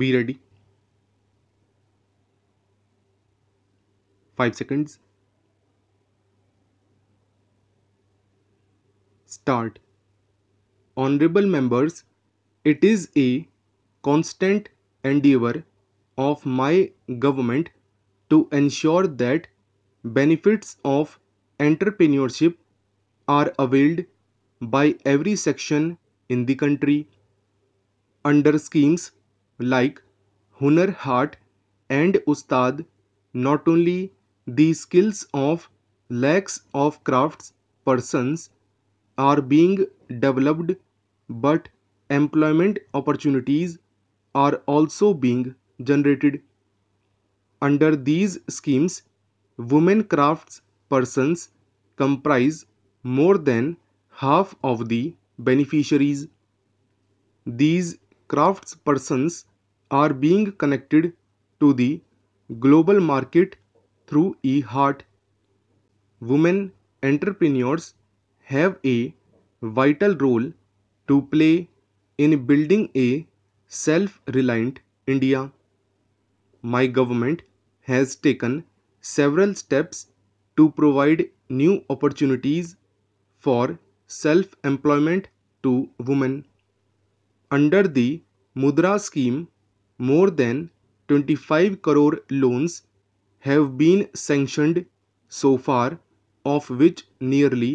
be ready 5 seconds start honorable members it is a constant endeavor of my government to ensure that benefits of entrepreneurship are availed by every section in the country under schemes like Hunar Haat and Ustad not only the skills of lakhs of crafts persons are being developed but employment opportunities are also being generated. Under these schemes, women crafts persons comprise more than half of the beneficiaries. These crafts persons are being connected to the global market through e-heart. Women entrepreneurs have a vital role to play in building a self-reliant India. My government has taken several steps to provide new opportunities for self-employment to women. Under the Mudra scheme, more than 25 crore loans have been sanctioned so far, of which nearly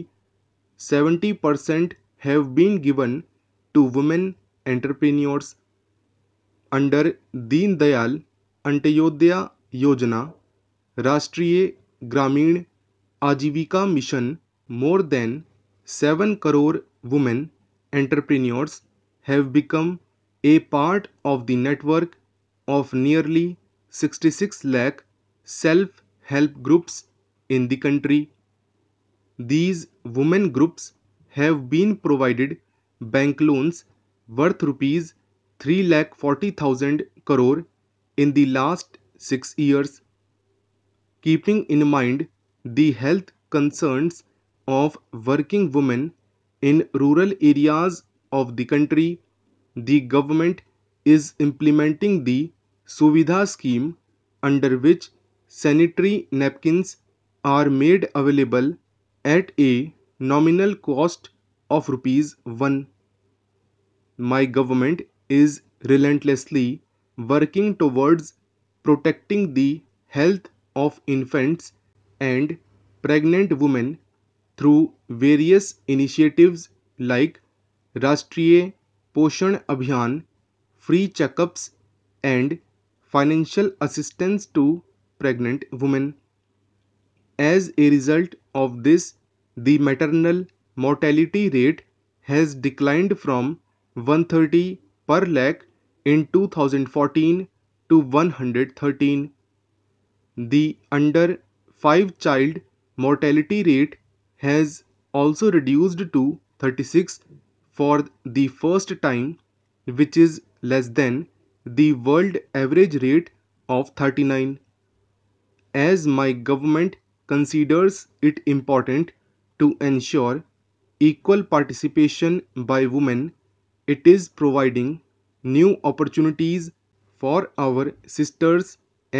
70% have been given to women entrepreneurs under Deen Dayal Antyodaya Yojana, Rashtriya Gramin Ajivika Mission, more than 7 crore women entrepreneurs have become a part of the network of nearly 66 lakh self-help groups in the country. These women groups have been provided bank loans worth rupees 3 lakh 40,000 crore in the last 6 years. Keeping in mind the health concerns of working women in rural areas of the country, the government is implementing the Suvidha scheme under which sanitary napkins are made available at a nominal cost of rupees 1. My government is relentlessly working towards protecting the health of infants and pregnant women through various initiatives like Rashtriya पोषण अभियान free checkups and financial assistance to pregnant women. As a result of this, the maternal mortality rate has declined from 130 per lakh in 2014 to 113. The under 5 child mortality rate has also reduced to 36 for the first time which is less than the world average rate of 39 as my government considers it important to ensure equal participation by women it is providing new opportunities for our sisters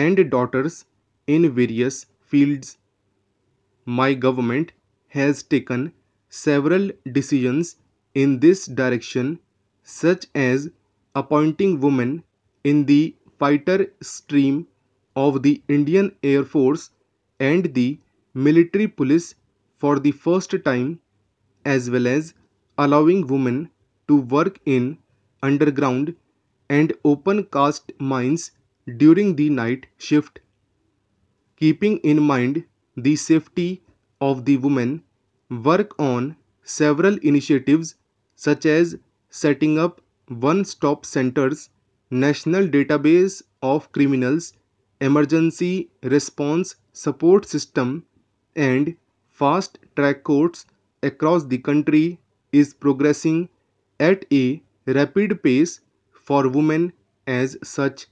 and daughters in various fields my government has taken several decisions in this direction such as appointing women in the fighter stream of the Indian Air Force and the military police for the first time as well as allowing women to work in underground and open cast mines during the night shift keeping in mind the safety of the women work on several initiatives such as setting up one stop centers, national database of criminals, emergency response support system, and fast track courts across the country is progressing at a rapid pace for women as such.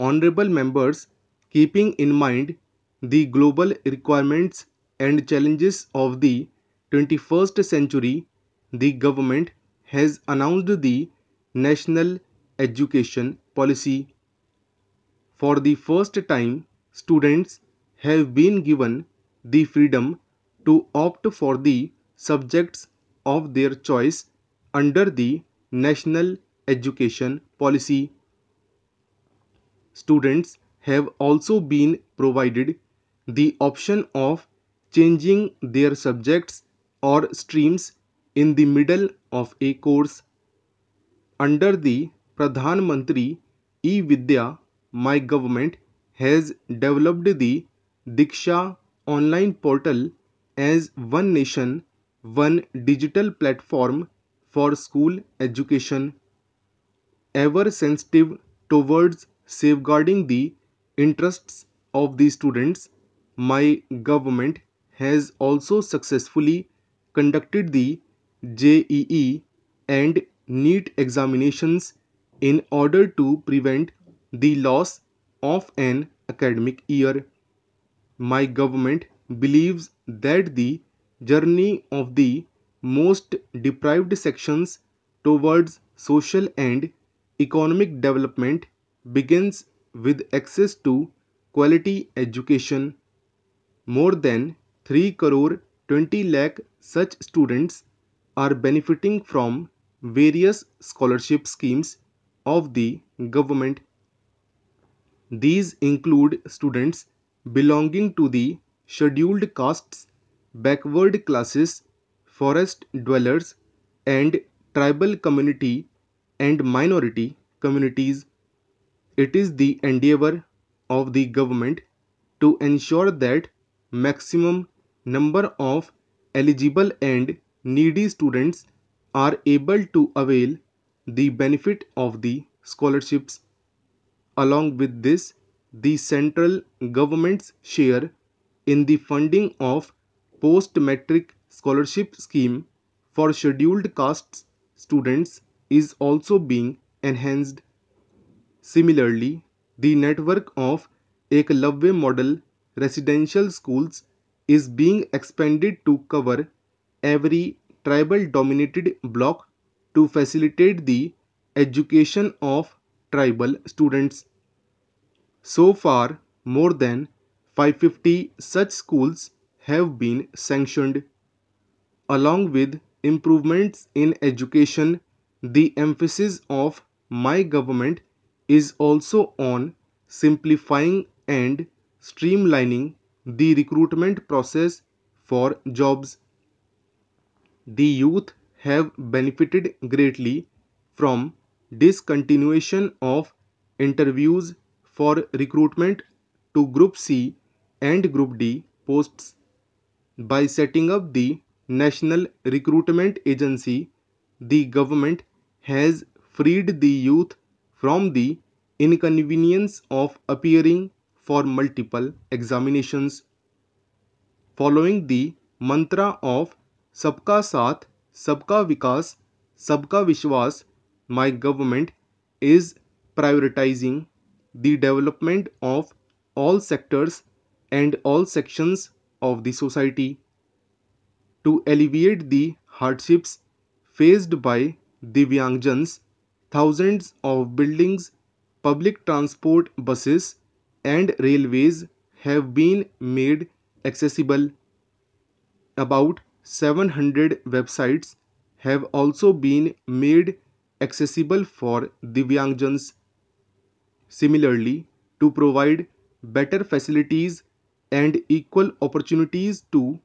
Honorable members, keeping in mind the global requirements and challenges of the 21st century, the government has announced the National Education Policy. For the first time, students have been given the freedom to opt for the subjects of their choice under the National Education Policy. Students have also been provided the option of changing their subjects or streams in the middle of a course under the Pradhan Mantri e-Vidya, my government has developed the Diksha online portal as One Nation, One digital platform for school education ever sensitive towards safeguarding the interests of the students. My government has also successfully conducted the JEE and NEET examinations in order to prevent the loss of an academic year. My government believes that the journey of the most deprived sections towards social and economic development begins with access to quality education. More than 3 crore 20 lakh such students are benefiting from various scholarship schemes of the government. These include students belonging to the scheduled castes, backward classes, forest dwellers, and tribal community and minority communities. It is the endeavor of the government to ensure that maximum number of eligible and needy students are able to avail the benefit of the scholarships. Along with this, the central government's share in the funding of post-metric scholarship scheme for scheduled castes students is also being enhanced. Similarly, the network of Eklavya model residential schools is being expanded to cover every tribal dominated block to facilitate the education of tribal students. So far, more than 550 such schools have been sanctioned. Along with improvements in education, the emphasis of my government is also on simplifying and streamlining the recruitment process for jobs the youth have benefited greatly from discontinuation of interviews for recruitment to Group C and Group D posts by setting up the National Recruitment Agency the government has freed the youth from the inconvenience of appearing for multiple examinations following the mantra of सबका साथ सबका विकास सबका विश्वास my government is prioritising the development of all sectors and all sections of the society to alleviate the hardships faced by दिव्यांगजन्स thousands of buildings public transport buses and railways have been made accessible about 700 websites have also been made accessible for Divyangjans. Similarly, to provide better facilities and equal opportunities to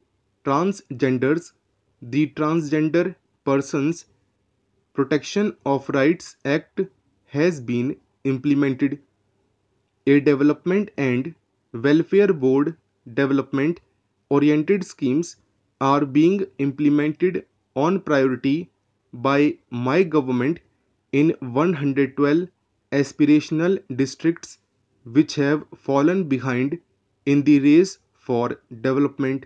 transgenders, the Transgender Persons Protection of Rights Act has been implemented. A development and welfare board development oriented schemes are being implemented on priority by my government in 112 aspirational districts which have fallen behind in the race for development